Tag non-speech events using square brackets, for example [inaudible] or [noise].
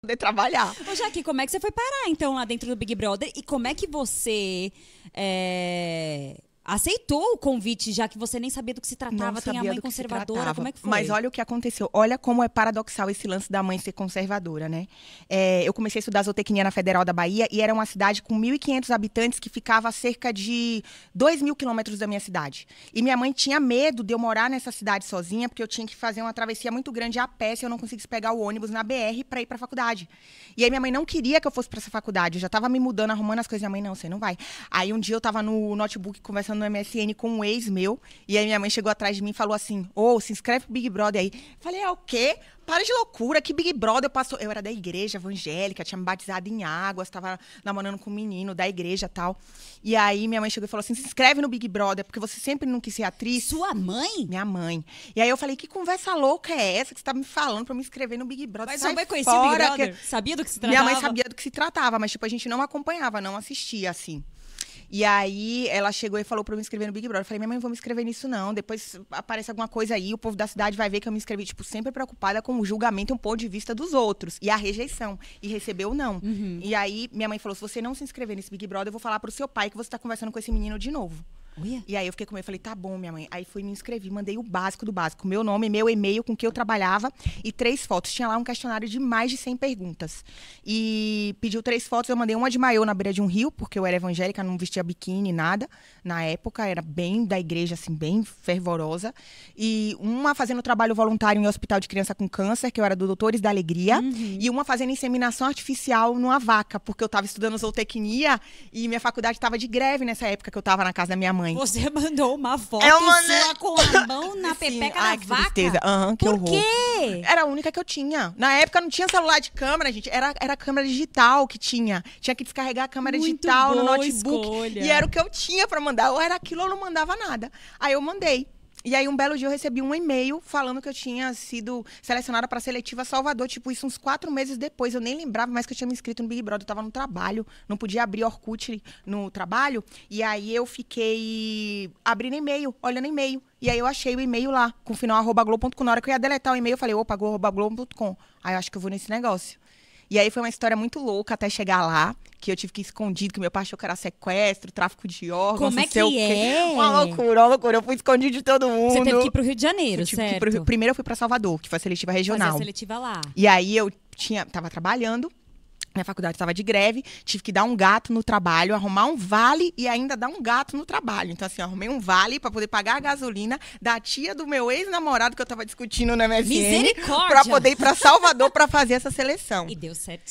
poder trabalhar. Ô, Jaque, como é que você foi parar, então, lá dentro do Big Brother? E como é que você é, aceitou o convite, já que você nem sabia do que se tratava, tem a mãe conservadora, como é que foi? Mas olha o que aconteceu, olha como é paradoxal esse lance da mãe ser conservadora, né? É, eu comecei a estudar zootecnia na Federal da Bahia e era uma cidade com 1.500 habitantes que ficava a cerca de 2 mil quilômetros da minha cidade. E minha mãe tinha medo de eu morar nessa cidade sozinha, porque eu tinha que fazer uma travessia muito grande a pé se eu não conseguisse pegar o ônibus na BR para ir para a faculdade. E aí minha mãe não queria que eu fosse para essa faculdade, eu já estava me mudando, arrumando as coisas, minha mãe, não, você não vai. Aí um dia eu estava no notebook conversando no MSN com um ex meu, e aí minha mãe chegou atrás de mim e falou assim: Ô, oh, se inscreve pro Big Brother aí. Falei, é o quê? Para de loucura, que Big Brother passou. Eu era da igreja evangélica, tinha me batizado em água, estava namorando com um menino da igreja tal. E aí minha mãe chegou e falou assim: se inscreve no Big Brother, porque você sempre não quis ser atriz. Sua mãe? Minha mãe. E aí eu falei: que conversa louca é essa que você tá me falando pra me inscrever no Big Brother? Mas sua mãe conhecia o Big Brother? Que... Sabia do que se tratava? Minha mãe sabia do que se tratava, mas tipo, a gente não acompanhava, não assistia assim. E aí ela chegou e falou pra eu me inscrever no Big Brother. Eu falei, minha mãe, não vou me inscrever nisso, não. Depois aparece alguma coisa aí, o povo da cidade vai ver que eu me inscrevi. Tipo, sempre preocupada com o julgamento e um ponto de vista dos outros. E a rejeição. E recebeu não. Uhum. E aí minha mãe falou: se você não se inscrever nesse Big Brother, eu vou falar pro seu pai que você tá conversando com esse menino de novo. Uia. E aí eu fiquei com medo, falei, tá bom, minha mãe. Aí fui me inscrevi, mandei o básico do básico, meu nome, meu e-mail, com que eu trabalhava e três fotos. Tinha lá um questionário de mais de 100 perguntas. E pediu três fotos, eu mandei uma de maiô na beira de um rio, porque eu era evangélica, não vestia biquíni, nada. Na época era bem da igreja assim, bem fervorosa. E uma fazendo trabalho voluntário em um hospital de criança com câncer, que eu era do Doutores da Alegria, uhum. e uma fazendo inseminação artificial numa vaca, porque eu estava estudando zootecnia e minha faculdade estava de greve nessa época que eu estava na casa da minha mãe mãe. Você [laughs] mandou uma foto eu é mandei... sua né? com a mão na [laughs] pepeca da vaca? Tristeza. Uhum, que Por quê? Era a única que eu tinha. Na época não tinha celular de câmera, gente. Era, era câmera digital que tinha. Tinha que descarregar a câmera Muito digital no notebook. Escolha. E era o que eu tinha para mandar. Ou era aquilo ou não mandava nada. Aí eu mandei. E aí, um belo dia, eu recebi um e-mail falando que eu tinha sido selecionada para a seletiva Salvador. Tipo, isso uns quatro meses depois. Eu nem lembrava mais que eu tinha me inscrito no Big Brother. Eu estava no trabalho, não podia abrir Orkut no trabalho. E aí, eu fiquei abrindo e-mail, olhando e-mail. E aí, eu achei o e-mail lá, com o final arroba globo.com. Na hora que eu ia deletar o e-mail, eu falei, opa, globo.com. Aí, eu acho que eu vou nesse negócio. E aí foi uma história muito louca até chegar lá, que eu tive que ir escondido, que meu pai achou que era sequestro, tráfico de órgãos. Como é que é? Uma loucura, uma loucura. Eu fui escondido de todo mundo. Você teve que ir pro Rio de Janeiro, certo? Rio... Primeiro eu fui pra Salvador, que foi a seletiva regional. Foi a seletiva lá. E aí eu tinha, tava trabalhando, minha faculdade estava de greve, tive que dar um gato no trabalho, arrumar um vale e ainda dar um gato no trabalho. Então, assim, arrumei um vale para poder pagar a gasolina da tia do meu ex-namorado que eu estava discutindo na MSN. Misericórdia! Para poder ir para Salvador para fazer essa seleção. E deu certo.